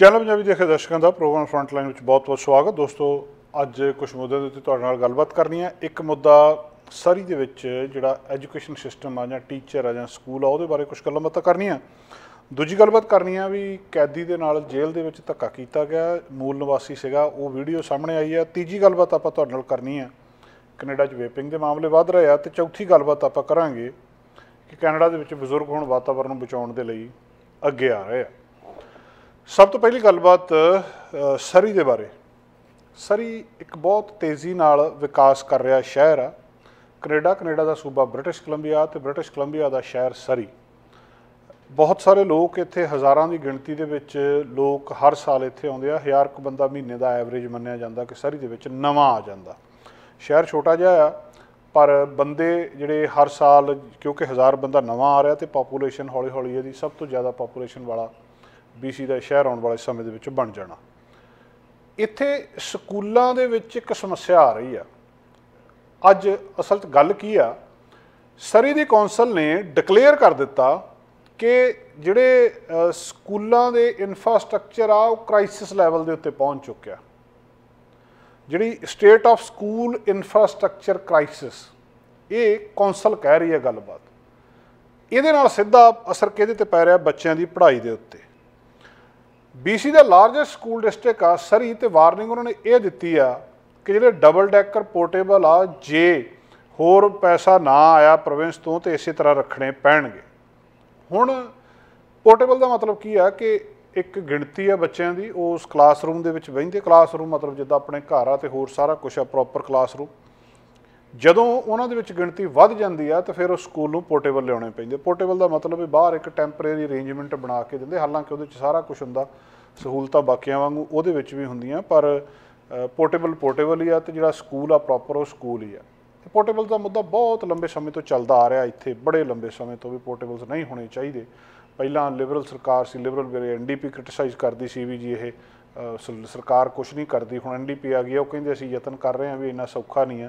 channel Punjabi ਦੇਖੇ ਦਰਸ਼ਕਾਂ ਦਾ programme front line ਵਿੱਚ ਬਹੁਤ-ਬਹੁਤ ਸਵਾਗਤ ਦੋਸਤੋ ਅੱਜ ਕੁਝ ਮੁੱਦਿਆਂ ਦੇ ਉੱਤੇ ਤੁਹਾਡੇ ਨਾਲ ਗੱਲਬਾਤ ਕਰਨੀ ਹੈ ਇੱਕ ਮੁੱਦਾ ਸਰੀ ਦੇ ਵਿੱਚ ਜਿਹੜਾ ਐਜੂਕੇਸ਼ਨ ਸਿਸਟਮ ਆ ਜਾਂ ਟੀਚਰ ਆ ਜਾਂ ਸਕੂਲ ਆ ਉਹਦੇ ਬਾਰੇ ਕੁਝ ਗੱਲਾਂ ਬਾਤਾਂ ਕਰਨੀਆਂ ਦੂਜੀ ਗੱਲਬਾਤ ਕਰਨੀ ਆ ਵੀ ਕੈਦੀ ਦੇ ਨਾਲ ਜੇਲ੍ਹ ਦੇ ਵਿੱਚ ਧੱਕਾ ਕੀਤਾ ਗਿਆ ਮੂਲ ਨਿਵਾਸੀ ਸੀਗਾ ਉਹ ਵੀਡੀਓ ਸਾਹਮਣੇ ਆਈ ਹੈ ਤੀਜੀ ਗੱਲਬਾਤ ਆਪਾਂ ਤੁਹਾਡੇ ਨਾਲ ਕਰਨੀ ਆ ਕੈਨੇਡਾ 'ਚ ਵੇਪਿੰਗ ਦੇ ਮਾਮਲੇ ਵੱਧ ਰਹੇ ਆ ਤੇ ਚੌਥੀ ਗੱਲਬਾਤ ਆਪਾਂ ਕਰਾਂਗੇ ਕਿ ਕੈਨੇਡਾ ਦੇ ਵਿੱਚ ਬਜ਼ੁਰਗ ਹੋਣ ਵਾਤਾਵਰਣ ਨੂੰ ਬਚਾਉਣ ਦੇ ਲਈ ਅੱਗੇ ਆ ਰਹੇ ਆ ਸਭ ਤੋਂ ਪਹਿਲੀ ਗੱਲਬਾਤ ਸਰੀ ਦੇ ਬਾਰੇ ਸਰੀ ਇੱਕ ਬਹੁਤ ਤੇਜ਼ੀ ਨਾਲ ਵਿਕਾਸ ਕਰ ਰਿਹਾ ਸ਼ਹਿਰ ਆ ਕੈਨੇਡਾ ਕੈਨੇਡਾ ਦਾ ਸੂਬਾ ਬ੍ਰਿਟਿਸ਼ ਕੋਲੰਬੀਆ ਤੇ ਬ੍ਰਿਟਿਸ਼ ਕੋਲੰਬੀਆ ਦਾ ਸ਼ਹਿਰ ਸਰੀ ਬਹੁਤ ਸਾਰੇ ਲੋਕ ਇੱਥੇ ਹਜ਼ਾਰਾਂ ਦੀ ਗਿਣਤੀ ਦੇ ਵਿੱਚ ਲੋਕ ਹਰ ਸਾਲ ਇੱਥੇ ਆਉਂਦੇ ਆ ਹਜ਼ਾਰ ਕੁ ਬੰਦਾ ਮਹੀਨੇ ਦਾ ਐਵਰੇਜ ਮੰਨਿਆ ਜਾਂਦਾ ਕਿ ਸਰੀ ਦੇ ਵਿੱਚ ਨਵਾਂ ਆ ਜਾਂਦਾ ਸ਼ਹਿਰ ਛੋਟਾ ਜਿਹਾ ਆ ਪਰ ਬੰਦੇ ਜਿਹੜੇ ਹਰ ਸਾਲ ਕਿਉਂਕਿ ਹਜ਼ਾਰ ਬੰਦਾ ਨਵਾਂ ਆ ਰਿਹਾ ਤੇ ਪੋਪੂਲੇਸ਼ਨ ਹੌਲੀ-ਹੌਲੀ ਇਹਦੀ ਸਭ ਤੋਂ ਜ਼ਿਆਦਾ ਪੋਪੂਲੇਸ਼ਨ ਵਾਲਾ BC ਦਾ ਸ਼ਹਿਰ ਆਉਣ ਵਾਲੇ ਸਮੇਂ ਦੇ ਵਿੱਚ ਬਣ ਜਾਣਾ ਇੱਥੇ ਸਕੂਲਾਂ ਦੇ ਵਿੱਚ ਇੱਕ ਸਮੱਸਿਆ ਆ ਰਹੀ ਆ ਅੱਜ ਅਸਲ ਤੇ ਗੱਲ ਕੀ ਆ ਸਰੀ ਦੀ ਕੌਂਸਲ ਨੇ ਡਿਕਲੇਅਰ ਕਰ ਦਿੱਤਾ ਕਿ ਜਿਹੜੇ ਸਕੂਲਾਂ ਦੇ ਇਨਫਰਾਸਟ੍ਰਕਚਰ ਆ ਉਹ ਕ੍ਰਾਈਸਿਸ ਲੈਵਲ ਦੇ ਉੱਤੇ ਪਹੁੰਚ ਚੁੱਕਿਆ ਜਿਹੜੀ state of school infrastructure crisis ਇਹ ਕੌਂਸਲ ਕਹਿ ਰਹੀ ਹੈ ਗੱਲਬਾਤ ਇਹਦੇ ਨਾਲ ਸਿੱਧਾ ਅਸਰ ਕਿਹਦੇ ਤੇ ਪੈ ਰਿਹਾ ਬੱਚਿਆਂ ਦੀ ਪੜ੍ਹਾਈ ਦੇ ਉੱਤੇ BC ਦਾ ਲਾਰਜੈਸਟ ਸਕੂਲ ਡਿਸਟ੍ਰਿਕਟ ਆ ਸਰੀ ਤੇ ਵਾਰਨਿੰਗ ਉਹਨਾਂ ਨੇ ਇਹ ਦਿੱਤੀ ਆ ਕਿ ਜਿਹੜੇ ਡਬਲ ਡੈਕਰ ਪੋਰਟੇਬਲ ਆ ਜੇ ਹੋਰ ਪੈਸਾ ਨਾ ਆਇਆ ਪ੍ਰੋਵਿੰਸ ਤੋਂ ਤੇ ਇਸੇ ਤਰ੍ਹਾਂ ਰੱਖਣੇ ਪੈਣਗੇ ਹੁਣ ਪੋਰਟੇਬਲ ਦਾ ਮਤਲਬ ਕੀ ਆ ਕਿ ਇੱਕ ਗਿਣਤੀ ਆ ਬੱਚਿਆਂ ਦੀ ਉਸ ਕਲਾਸਰੂਮ ਦੇ ਵਿੱਚ ਬੈਂਦੇ ਕਲਾਸਰੂਮ ਮਤਲਬ ਜਿੱਦਾਂ ਆਪਣੇ ਘਰ ਆ ਤੇ ਹੋਰ ਸਾਰਾ ਕੁਝ ਆ ਪ੍ਰੋਪਰ ਕਲਾਸਰੂਮ ਜਦੋਂ ਉਹਨਾਂ ਦੇ ਵਿੱਚ ਗਿਣਤੀ ਵੱਧ ਜਾਂਦੀ ਆ ਤਾਂ ਫਿਰ ਉਹ ਸਕੂਲ ਨੂੰ ਪੋਰਟੇਬਲ ਲਿਆਉਣੇ ਪੈਂਦੇ ਪੋਰਟੇਬਲ ਦਾ ਮਤਲਬ ਹੈ ਬਾਹਰ ਇੱਕ ਟੈਂਪਰੇਰੀ ਅਰੇਂਜਮੈਂਟ ਬਣਾ ਕੇ ਦਿੰਦੇ ਹਾਲਾਂਕਿ ਉਹਦੇ ਵਿੱਚ ਸਾਰਾ ਕੁਝ ਹੁੰਦਾ ਸਹੂਲਤਾਂ ਬਾਕੀਆਂ ਵਾਂਗੂ ਉਹਦੇ ਵਿੱਚ ਵੀ ਹੁੰਦੀਆਂ ਪਰ ਪੋਰਟੇਬਲ ਪੋਰਟੇਬਲ ਹੀ ਆ ਤੇ ਜਿਹੜਾ ਸਕੂਲ ਆ ਪ੍ਰੋਪਰ ਉਹ ਸਕੂਲ ਹੀ ਆ ਤੇ ਪੋਰਟੇਬਲ ਦਾ ਮੁੱਦਾ ਬਹੁਤ ਲੰਬੇ ਸਮੇਂ ਤੋਂ ਚੱਲਦਾ ਆ ਰਿਹਾ ਇੱਥੇ ਬੜੇ ਲੰਬੇ ਸਮੇਂ ਤੋਂ ਵੀ ਪੋਰਟੇਬਲਸ ਨਹੀਂ ਹੋਣੇ ਚਾਹੀਦੇ ਪਹਿਲਾਂ ਲਿਬਰਲ ਸਰਕਾਰ ਸੀ ਲਿਬਰਲ ਵੀਰੇ ਐਨਡੀਪੀ ਕ੍ਰਿਟਿਸਾਈਜ਼ ਕਰਦੀ ਸੀ ਵੀ ਜੀ ਇਹ ਸਰਕਾਰ ਕੁਝ ਨਹੀਂ ਕਰਦੀ ਹੁਣ ਐਨਡੀਪੀ ਆ ਗਈ ਉਹ ਕਹਿੰਦੇ ਅਸੀਂ ਯਤਨ ਕਰ ਰਹੇ ਹਾਂ ਵੀ ਇੰਨਾ ਸੌਖਾ ਨਹੀਂ ਆ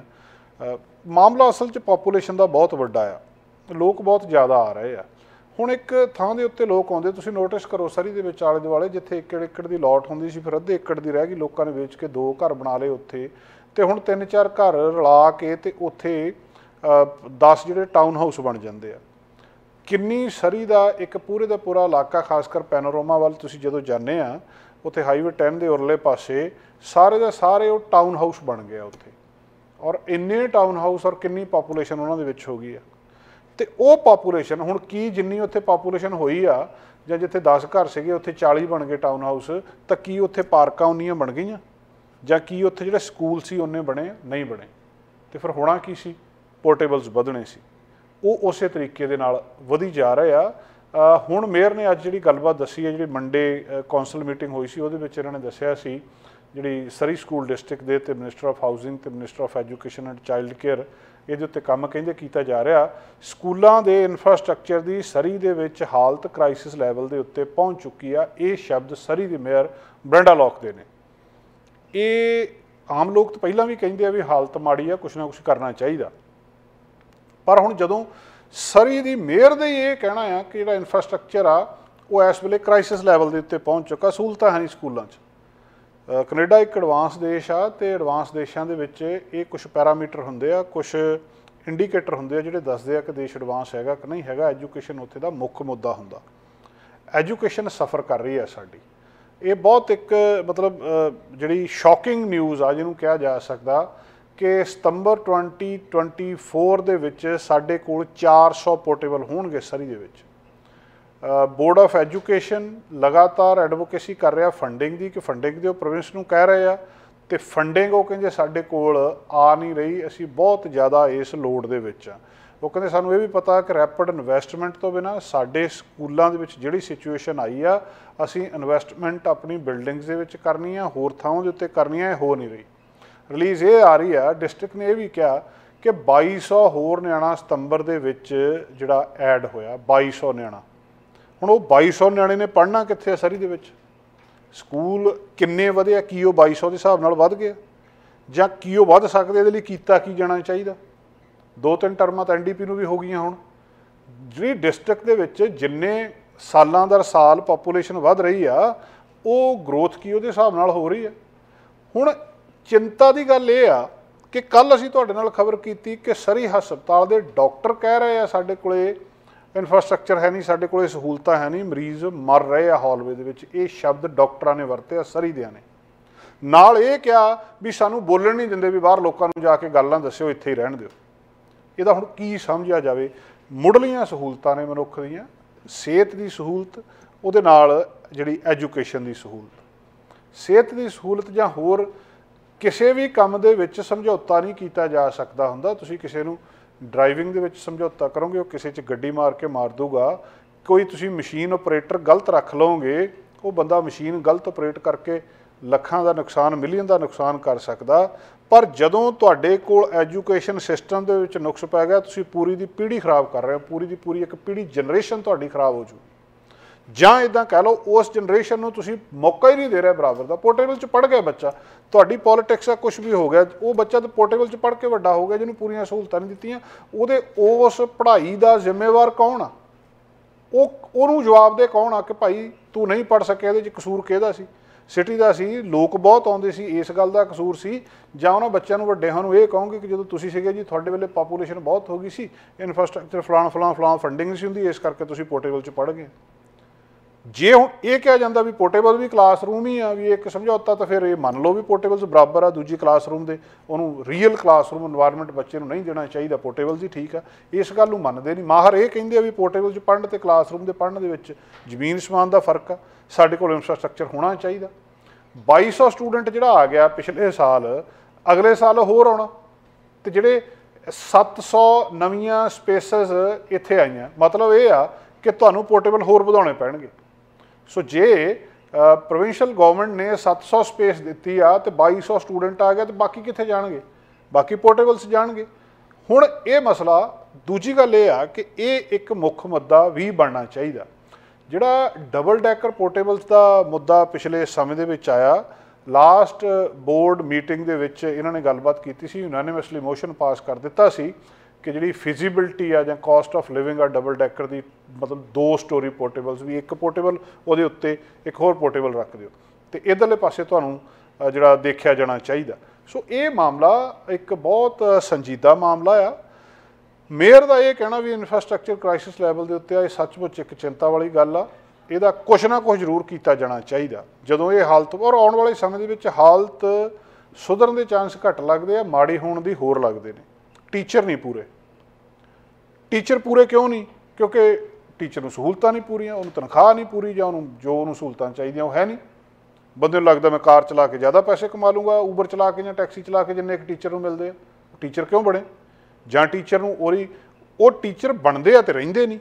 ਮਾਮਲਾ ਅਸਲ 'ਚ ਪੋਪੂਲੇਸ਼ਨ ਦਾ ਬਹੁਤ ਵੱਡਾ ਆ ਲੋਕ ਬਹੁਤ ਜ਼ਿਆਦਾ ਆ ਰਹੇ ਆ ਹੁਣ ਇੱਕ ਥਾਂ ਦੇ ਉੱਤੇ ਲੋਕ ਆਉਂਦੇ ਤੁਸੀਂ ਨੋਟਿਸ ਕਰੋ ਸਰੀ ਦੇ ਵਿੱਚ ਆਲੇ ਦੁਆਲੇ ਜਿੱਥੇ ਇੱਕ ਏਕੜ ਦੀ ਲੋਟ ਹੁੰਦੀ ਸੀ ਫਿਰ ਅੱਧੇ ਏਕੜ ਦੀ ਰਹਿ ਗਈ ਲੋਕਾਂ ਨੇ ਵੇਚ ਕੇ ਦੋ ਘਰ ਬਣਾ ਲਏ ਉੱਥੇ ਤੇ ਹੁਣ ਤਿੰਨ ਚਾਰ ਘਰ ਰਲਾ ਕੇ ਤੇ ਉੱਥੇ 10 ਜਿਹੜੇ ਟਾਊਨ ਹਾਊਸ ਬਣ ਜਾਂਦੇ ਆ ਕਿੰਨੀ ਸਰੀ ਦਾ ਇੱਕ ਪੂਰੇ ਦਾ ਪੂਰਾ ਇਲਾਕਾ ਖਾਸ ਕਰ ਪੈਨੋਰਾਮਾ ਵੱਲ ਤੁਸੀਂ ਜਦੋਂ ਜਾਂਦੇ ਆ ਉੱਥੇ ਹਾਈਵੇ 10 ਦੇ ਉਰਲੇ ਪਾਸੇ ਸਾਰੇ ਦਾ ਸਾਰੇ ਉਹ ਟਾਊਨ ਹਾਊਸ ਬਣ ਗਿਆ ਉੱਥੇ ਔਰ ਇੰਨੇ ਟਾਊਨ ਹਾਊਸ ਔਰ ਕਿੰਨੀ ਪੋਪੂਲੇਸ਼ਨ ਉਹਨਾਂ ਦੇ ਵਿੱਚ ਹੋ ਗਈ ਆ ਤੇ ਉਹ ਪੋਪੂਲੇਸ਼ਨ ਹੁਣ ਕੀ ਜਿੰਨੀ ਉੱਥੇ ਪੋਪੂਲੇਸ਼ਨ ਹੋਈ ਆ ਜਾਂ ਜਿੱਥੇ 10 ਘਰ ਸੀਗੇ ਉੱਥੇ 40 ਬਣ ਗਏ ਟਾਊਨ ਹਾਊਸ ਤਾਂ ਕੀ ਉੱਥੇ ਪਾਰਕਾਂ ਉਨੀਆਂ ਬਣ ਗਈਆਂ ਜਾਂ ਕੀ ਉੱਥੇ ਜਿਹੜੇ ਸਕੂਲ ਸੀ ਉਹਨੇ ਬਣੇ ਨਹੀਂ ਬਣੇ ਤੇ ਫਿਰ ਹੋਣਾ ਕੀ ਸੀ ਪੋਰਟੇਬਲਸ ਵਧਣੇ ਸੀ ਉਹ ਉਸੇ ਤਰੀਕੇ ਦੇ ਨਾਲ ਵਧੀ ਜਾ ਰਹੇ ਆ ਹੁਣ ਮੇਅਰ ਨੇ ਅੱਜ ਜਿਹੜੀ ਗੱਲਬਾਤ ਦੱਸੀ ਹੈ ਜਿਹੜੀ ਮੰਡੇ ਕੌਂਸਲ ਮੀਟਿੰਗ ਹੋਈ ਸੀ ਉਹਦੇ ਵਿੱਚ ਇਹਨਾਂ ਨੇ ਦੱਸਿਆ ਸੀ ਜਿਹੜੀ ਸਰੀ ਸਕੂਲ ਡਿਸਟ੍ਰਿਕਟ ਦੇ ਤੇ ਮਿਨਿਸਟਰ ਆਫ ਹਾਊਸਿੰਗ ਤੇ minister of education and child care ਇਹਦੇ ਉੱਤੇ ਕੰਮ ਕਹਿੰਦੇ ਕੀਤਾ ਜਾ ਰਿਹਾ ਸਕੂਲਾਂ ਦੇ ਇਨਫਰਾਸਟ੍ਰਕਚਰ ਦੀ ਸਰੀ ਦੇ ਵਿੱਚ ਹਾਲਤ ਕ੍ਰਾਈਸਿਸ ਲੈਵਲ ਦੇ ਉੱਤੇ ਪਹੁੰਚ ਚੁੱਕੀ ਆ ਇਹ ਸ਼ਬਦ ਸਰੀ ਦੇ ਮੇਅਰ ਬ੍ਰੈਂਡਾ ਲੌਕ ਦੇ ਨੇ ਇਹ ਆਮ ਲੋਕ ਤਾਂ ਪਹਿਲਾਂ ਵੀ ਕਹਿੰਦੇ ਆ ਵੀ ਹਾਲਤ ਮਾੜੀ ਆ ਕੁਛ ਨਾ ਕੁਛ ਕਰਨਾ ਚਾਹੀਦਾ ਪਰ ਹੁਣ ਜਦੋਂ ਸਰੀ ਦੀ ਮੇਅਰ ਦੇ ਇਹ ਕਹਿਣਾ ਆ ਕਿ ਜਿਹੜਾ ਇਨਫਰਾਸਟ੍ਰਕਚਰ ਆ ਉਹ ਇਸ ਵੇਲੇ ਕ੍ਰਾਈਸਿਸ ਲੈਵਲ ਦੇ ਉੱਤੇ ਪਹੁੰਚ ਚੁੱਕਾ ਸਹੂਲਤਾਂ ਹੈ ਨਹੀਂ ਸਕੂਲਾਂ 'ਚ ਕੈਨੇਡਾ ਇੱਕ ਐਡਵਾਂਸ ਦੇਸ਼ ਆ ਤੇ ਐਡਵਾਂਸ ਦੇਸ਼ਾਂ ਦੇ ਵਿੱਚ ਇਹ ਕੁਝ ਪੈਰਾਮੀਟਰ ਹੁੰਦੇ ਆ ਕੁਝ ਇੰਡੀਕੇਟਰ ਹੁੰਦੇ ਆ ਜਿਹੜੇ ਦੱਸਦੇ ਆ ਕਿ ਦੇਸ਼ ਐਡਵਾਂਸ ਹੈਗਾ ਕਿ ਨਹੀਂ ਹੈਗਾ ਐਜੂਕੇਸ਼ਨ ਉੱਥੇ ਦਾ ਮੁੱਖ ਮੁੱਦਾ ਹੁੰਦਾ ਐਜੂਕੇਸ਼ਨ ਸਫਰ ਕਰ ਰਹੀ ਹੈ ਸਾਡੀ ਇਹ ਬਹੁਤ ਇੱਕ ਮਤਲਬ ਜਿਹੜੀ ਸ਼ੌਕਿੰਗ ਨਿਊਜ਼ ਆ ਜਿਹਨੂੰ ਕਿਹਾ ਜਾ ਸਕਦਾ ਕਿ ਸਤੰਬਰ 2024 ਦੇ ਵਿੱਚ ਸਾਡੇ ਕੋਲ 400 ਪੋਰਟੇਬਲ ਹੋਣਗੇ ਸਰੀ ਦੇ ਵਿੱਚ ਬੋਰਡ ਆਫ ਐਜੂਕੇਸ਼ਨ ਲਗਾਤਾਰ ਐਡਵੋਕੇਸੀ ਕਰ ਰਿਹਾ ਫੰਡਿੰਗ ਦੀ ਕਿ ਫੰਡਿੰਗ ਦਿਓ ਪ੍ਰੋਵਿੰਸ ਨੂੰ ਕਹਿ ਰਹੇ ਆ ਤੇ ਫੰਡਿੰਗ ਉਹ ਕਹਿੰਦੇ ਸਾਡੇ ਕੋਲ ਆ ਨਹੀਂ ਰਹੀ ਅਸੀਂ ਬਹੁਤ ਜ਼ਿਆਦਾ ਇਸ ਲੋਡ ਦੇ ਵਿੱਚ ਆ ਉਹ ਕਹਿੰਦੇ ਸਾਨੂੰ ਇਹ ਵੀ ਪਤਾ ਕਿ ਰੈਪਿਡ ਇਨਵੈਸਟਮੈਂਟ ਤੋਂ ਬਿਨਾ ਸਾਡੇ ਸਕੂਲਾਂ ਦੇ ਵਿੱਚ ਜਿਹੜੀ ਸਿਚੁਏਸ਼ਨ ਆਈ ਆ ਅਸੀਂ ਇਨਵੈਸਟਮੈਂਟ ਆਪਣੀ ਬਿਲਡਿੰਗਸ ਦੇ ਵਿੱਚ ਕਰਨੀ ਆ ਹੋਰ ਥਾਵਾਂ ਦੇ ਉੱਤੇ ਕਰਨੀ ਆ ਇਹ ਹੋ ਨਹੀਂ ਰਹੀ ਰਿਲੀਜ਼ ਇਹ ਆ ਰਹੀ ਆ ਡਿਸਟ੍ਰਿਕਟ ਨੇ ਇਹ ਵੀ ਕਿਹਾ ਕਿ 2200 ਹੋਰ ਨਿਆਣਾ ਸਤੰਬਰ ਦੇ ਵਿੱਚ ਜਿਹੜਾ ਐਡ ਹੋਇਆ 2200 ਨਿਆਣਾ ਹੁਣ ਉਹ 2200 ਨਿਆਣੇ ਨੇ ਪੜਨਾ ਕਿੱਥੇ ਆ ਸਰੀ ਦੇ ਵਿੱਚ ਸਕੂਲ ਕਿੰਨੇ ਵਧਿਆ ਕੀ ਉਹ 2200 ਦੇ ਹਿਸਾਬ ਨਾਲ ਵਧ ਗਿਆ ਜਾਂ ਕੀ ਉਹ ਵਧ ਸਕਦੇ ਇਹਦੇ ਲਈ ਕੀਤਾ ਕੀ ਜਾਣਾ ਚਾਹੀਦਾ ਦੋ ਤਿੰਨ ਟਰਮਾਂ ਤਾਂ ਐਨਡੀਪੀ ਨੂੰ ਵੀ ਹੋ ਗਈਆਂ ਹੁਣ ਜਿਹੜੀ ਡਿਸਟ੍ਰਿਕਟ ਦੇ ਵਿੱਚ ਜਿੰਨੇ ਸਾਲਾਂ ਦਾ ਸਾਲ ਪੋਪੂਲੇਸ਼ਨ ਵਧ ਰਹੀ ਆ ਉਹ ਗਰੋਥ ਕੀ ਉਹਦੇ ਹਿਸਾਬ ਨਾਲ ਹੋ ਰਹੀ ਆ ਹੁਣ ਚਿੰਤਾ ਦੀ ਗੱਲ ਇਹ ਆ ਕਿ ਕੱਲ ਅਸੀਂ ਤੁਹਾਡੇ ਨਾਲ ਖਬਰ ਕੀਤੀ ਕਿ ਸਰੀ ਹਸਪਤਾਲ ਦੇ ਡਾਕਟਰ ਕਹਿ ਰਹੇ ਆ ਸਾਡੇ ਕੋਲੇ ਇਨਫਰਾਸਟ੍ਰਕਚਰ ਹੈ ਨਹੀਂ ਸਾਡੇ ਕੋਲੇ ਸਹੂਲਤਾਂ ਹੈ ਨਹੀਂ ਮਰੀਜ਼ ਮਰ ਰਹੇ ਆ ਹਾਲਵੇ ਦੇ ਵਿੱਚ ਇਹ ਸ਼ਬਦ ਡਾਕਟਰਾਂ ਨੇ ਵਰਤਿਆ ਸਰੀਦਿਆਂ ਨੇ ਨਾਲ ਇਹ ਕਿਹਾ ਵੀ ਸਾਨੂੰ ਬੋਲਣ ਨਹੀਂ ਦਿੰਦੇ ਵੀ ਬਾਹਰ ਲੋਕਾਂ ਨੂੰ ਜਾ ਕੇ ਗੱਲਾਂ ਦੱਸਿਓ ਇੱਥੇ ਹੀ ਰਹਿਣ ਦਿਓ ਇਹਦਾ ਹੁਣ ਕੀ ਸਮਝਿਆ ਜਾਵੇ ਮੁੱਢਲੀਆਂ ਸਹੂਲਤਾਂ ਨੇ ਮਨੁੱਖ ਦੀਆਂ ਸਿਹਤ ਦੀ ਸਹੂਲਤ ਉਹਦੇ ਨਾਲ ਜਿਹੜੀ ਐਜੂਕੇਸ਼ਨ ਦੀ ਸਹੂਲਤ ਸਿਹਤ ਦੀ ਸਹੂਲਤ ਜਾਂ ਹੋਰ ਕਿਸੇ ਵੀ ਕੰਮ ਦੇ ਵਿੱਚ ਸਮਝੌਤਾ ਨਹੀਂ ਕੀਤਾ ਜਾ ਸਕਦਾ ਹੁੰਦਾ ਤੁਸੀਂ ਕਿਸੇ ਨੂੰ ਡਰਾਈਵਿੰਗ ਦੇ ਵਿੱਚ ਸਮਝੌਤਾ ਕਰੋਗੇ ਉਹ ਕਿਸੇ 'ਚ ਗੱਡੀ ਮਾਰ ਕੇ ਮਾਰ ਦੂਗਾ ਕੋਈ ਤੁਸੀਂ ਮਸ਼ੀਨ ਆਪਰੇਟਰ ਗਲਤ ਰੱਖ ਲਓਗੇ ਉਹ ਬੰਦਾ ਮਸ਼ੀਨ ਗਲਤ ਆਪਰੇਟ ਕਰਕੇ ਲੱਖਾਂ ਦਾ ਨੁਕਸਾਨ ਮਿਲੀਅਨ ਦਾ ਨੁਕਸਾਨ ਕਰ ਸਕਦਾ ਪਰ ਜਦੋਂ ਤੁਹਾਡੇ ਕੋਲ ਐਜੂਕੇਸ਼ਨ ਸਿਸਟਮ ਦੇ ਵਿੱਚ ਨੁਕਸ ਪੈ ਗਿਆ ਤੁਸੀਂ ਪੂਰੀ ਦੀ ਪੀੜ੍ਹੀ ਖਰਾਬ ਕਰ ਰਹੇ ਹੋ ਪੂਰੀ ਦੀ ਪੂਰੀ ਇੱਕ ਪੀੜ੍ਹੀ ਜਨਰੇਸ਼ਨ ਤੁਹਾਡੀ ਖਰਾਬ ਹੋ ਜੂ ਜਾਂ ਇਦਾਂ ਕਹਿ ਲਓ ਉਸ ਜਨਰੇਸ਼ਨ ਨੂੰ ਤੁਸੀਂ ਮੌਕਾ ਹੀ ਨਹੀਂ ਦੇ ਰਹੇ ਬਰਾਬਰ ਦਾ ਪੋਰਟੇਬਲ 'ਚ ਪੜ ਗਿਆ ਬੱਚਾ ਤੁਹਾਡੀ ਪੋਲਿਟਿਕਸ ਆ ਕੁਝ ਵੀ ਹੋ ਗਿਆ ਉਹ ਬੱਚਾ ਤਾਂ ਪੋਰਟੇਬਲ 'ਚ ਪੜ ਕੇ ਵੱਡਾ ਹੋ ਗਿਆ ਜਿਹਨੂੰ ਪੂਰੀਆਂ ਸਹੂਲਤਾਂ ਨਹੀਂ ਦਿੱਤੀਆਂ ਉਹਦੇ ਉਸ ਪੜ੍ਹਾਈ ਦਾ ਜ਼ਿੰਮੇਵਾਰ ਕੌਣ ਆ ਉਹ ਉਹਨੂੰ ਜਵਾਬ ਦੇ ਕੌਣ ਆ ਕਿ ਭਾਈ ਤੂੰ ਨਹੀਂ ਪੜ ਸਕਿਆ ਇਹਦੇ 'ਚ ਕਸੂਰ ਕਿਹਦਾ ਸੀ ਸਿਟੀ ਦਾ ਸੀ ਲੋਕ ਬਹੁਤ ਆਉਂਦੇ ਸੀ ਇਸ ਗੱਲ ਦਾ ਕਸੂਰ ਸੀ ਜਾਂ ਉਹਨਾਂ ਬੱਚਿਆਂ ਨੂੰ ਵੱਡਿਆਂ ਨੂੰ ਇਹ ਕਹੋਗੇ ਕਿ ਜਦੋਂ ਤੁਸੀਂ ਸੀਗੇ ਜੀ ਤੁਹਾਡੇ ਵੇਲੇ ਪਾਪੂਲੇਸ਼ਨ ਬਹੁਤ ਹੋ ਗਈ ਸੀ ਇਨਫਰਾਸਟ੍ਰਕਚਰ ਫਲਾਣ ਫਲਾਣ ਫਲਾਣ ਫੰਡਿੰਗ ਸੀ ਹੁੰਦੀ ਇਸ ਕਰਕੇ ਤੁਸੀਂ ਪੋਰਟੇਬਲ 'ਚ ਪੜ ਗਏ ਜੇ ਹੁਣ ਇਹ ਕਿਹਾ ਜਾਂਦਾ ਵੀ ਪੋਰਟੇਬਲ ਵੀ ਕਲਾਸਰੂਮ ਹੀ ਆ ਵੀ ਇੱਕ ਸਮਝੌਤਾ ਤਾਂ ਫਿਰ ਇਹ ਮੰਨ ਲਓ ਵੀ ਪੋਰਟੇਬਲਸ ਬਰਾਬਰ ਆ ਦੂਜੀ ਕਲਾਸਰੂਮ ਦੇ ਉਹਨੂੰ ਰੀਅਲ ਕਲਾਸਰੂਮ এনवायरमेंट ਬੱਚੇ ਨੂੰ ਨਹੀਂ ਦੇਣਾ ਚਾਹੀਦਾ ਪੋਰਟੇਬਲਸ ਹੀ ਠੀਕ ਆ ਇਸ ਗੱਲ ਨੂੰ ਮੰਨਦੇ ਨਹੀਂ ਮਾਹਰ ਇਹ ਕਹਿੰਦੇ ਆ ਵੀ ਪੋਰਟੇਬਲ 'ਚ ਪੜਨ ਤੇ ਕਲਾਸਰੂਮ ਦੇ ਪੜਨ ਦੇ ਵਿੱਚ ਜ਼ਮੀਨ ਸਮਾਨ ਦਾ ਫਰਕ ਆ ਸਾਡੇ ਕੋਲ ਇਨਫਰਾਸਟ੍ਰਕਚਰ ਹੋਣਾ ਚਾਹੀਦਾ 2200 ਸਟੂਡੈਂਟ ਜਿਹੜਾ ਆ ਗਿਆ ਪਿਛਲੇ ਸਾਲ ਅਗਲੇ ਸਾਲ ਹੋਰ ਆਉਣਾ ਤੇ ਜਿਹੜੇ 700 ਨਵੀਆਂ ਸਪੇਸਸ ਇੱਥੇ ਆਈਆਂ ਮਤਲਬ ਇਹ ਆ ਕਿ ਤੁਹਾਨੂੰ ਪੋਰਟੇਬਲ ਹੋਰ ਵਧਾਉਣੇ ਪੈਣਗੇ ਸੋ ਜੇ ਪ੍ਰੋਵਿੰਸ਼ੀਅਲ ਗਵਰਨਮੈਂਟ ਨੇ 700 ਸਪੇਸ ਦਿੱਤੀ ਆ ਤੇ 2200 ਸਟੂਡੈਂਟ ਆ ਗਏ ਤੇ ਬਾਕੀ ਕਿੱਥੇ ਜਾਣਗੇ ਬਾਕੀ ਪੋਰਟੇਬਲਸ ਜਾਣਗੇ ਹੁਣ ਇਹ ਮਸਲਾ ਦੂਜੀ ਗੱਲ ਇਹ ਆ ਕਿ ਇਹ ਇੱਕ ਮੁੱਖ ਮੁੱਦਾ ਵੀ ਬਣਨਾ ਚਾਹੀਦਾ ਜਿਹੜਾ ਡਬਲ ਡੈਕਰ ਪੋਰਟੇਬਲਸ ਦਾ ਮੁੱਦਾ ਪਿਛਲੇ ਸਮੇਂ ਦੇ ਵਿੱਚ ਆਇਆ ਲਾਸਟ ਬੋਰਡ ਮੀਟਿੰਗ ਦੇ ਵਿੱਚ ਇਹਨਾਂ ਨੇ ਗੱਲਬਾਤ ਕੀਤੀ ਸੀ ਯੂਨਾਨਿਮਸਲੀ ਮੋਸ਼ਨ ਪਾਸ ਕਰ ਦਿੱਤਾ ਸੀ ਕਿ ਜਿਹੜੀ ਫਿਜ਼ੀਬਿਲਟੀ ਆ ਜਾਂ ਕਾਸਟ ਆਫ ਲਿਵਿੰਗ ਆ ਡਬਲ ਡੈਕਰ ਦੀ ਮਤਲਬ ਦੋ ਸਟੋਰੀ ਪੋਰਟੇਬਲਸ ਵੀ ਇੱਕ ਪੋਰਟੇਬਲ ਉਹਦੇ ਉੱਤੇ ਇੱਕ ਹੋਰ ਪੋਰਟੇਬਲ ਰੱਖ ਦਿਓ ਤੇ ਇਧਰਲੇ ਪਾਸੇ ਤੁਹਾਨੂੰ ਜਿਹੜਾ ਦੇਖਿਆ ਜਾਣਾ ਚਾਹੀਦਾ ਸੋ ਇਹ ਮਾਮਲਾ ਇੱਕ ਬਹੁਤ ਸੰਜੀਦਾ ਮਾਮਲਾ ਆ ਮੇਅਰ ਦਾ ਇਹ ਕਹਿਣਾ ਵੀ ਇਨਫਰਾਸਟ੍ਰਕਚਰ ਕ੍ਰਾਈਸਿਸ ਲੈਵਲ ਦੇ ਉੱਤੇ ਆ ਇਹ ਸੱਚਮੁੱਚ ਇੱਕ ਚਿੰਤਾ ਵਾਲੀ ਗੱਲ ਆ ਇਹਦਾ ਕੁਝ ਨਾ ਕੁਝ ਜ਼ਰੂਰ ਕੀਤਾ ਜਾਣਾ ਚਾਹੀਦਾ ਜਦੋਂ ਇਹ ਹਾਲਤ ਔਰ ਆਉਣ ਵਾਲੇ ਸਮੇਂ ਦੇ ਵਿੱਚ ਹਾਲਤ ਸੁਧਰਨ ਦੇ ਚਾਂਸ ਘੱਟ ਲੱਗਦੇ ਆ ਮਾੜੀ ਹੋਣ ਦੀ ਹੋਰ ਲੱਗਦੇ ਨੇ ਟੀਚਰ ਨਹੀਂ ਪੂਰੇ ਟੀਚਰ ਪੂਰੇ ਕਿਉਂ ਨਹੀਂ ਕਿਉਂਕਿ ਟੀਚਰ ਨੂੰ ਸਹੂਲਤਾਂ ਨਹੀਂ ਪੂਰੀਆਂ ਉਹਨੂੰ ਤਨਖਾਹ ਨਹੀਂ ਪੂਰੀ ਜਾਂ ਉਹਨੂੰ ਜੋ ਉਹਨੂੰ ਸਹੂਲਤਾਂ ਚਾਹੀਦੀਆਂ ਉਹ ਹੈ ਨਹੀਂ ਬੰਦੇ ਨੂੰ ਲੱਗਦਾ ਮੈਂ ਕਾਰ ਚਲਾ ਕੇ ਜ਼ਿਆਦਾ ਪੈਸੇ ਕਮਾ ਲੂੰਗਾ ਉਬਰ ਚਲਾ ਕੇ ਜਾਂ ਟੈਕਸੀ ਚਲਾ ਕੇ ਜਿੰਨੇ ਇੱਕ ਟੀਚਰ ਨੂੰ ਮਿਲਦੇ ਆ ਟੀਚਰ ਕਿਉਂ ਬਣੇ ਜਾਂ ਟੀਚਰ ਨੂੰ ਉਹਦੀ ਉਹ ਟੀਚਰ ਬਣਦੇ ਆ ਤੇ ਰਹਿੰਦੇ ਨਹੀਂ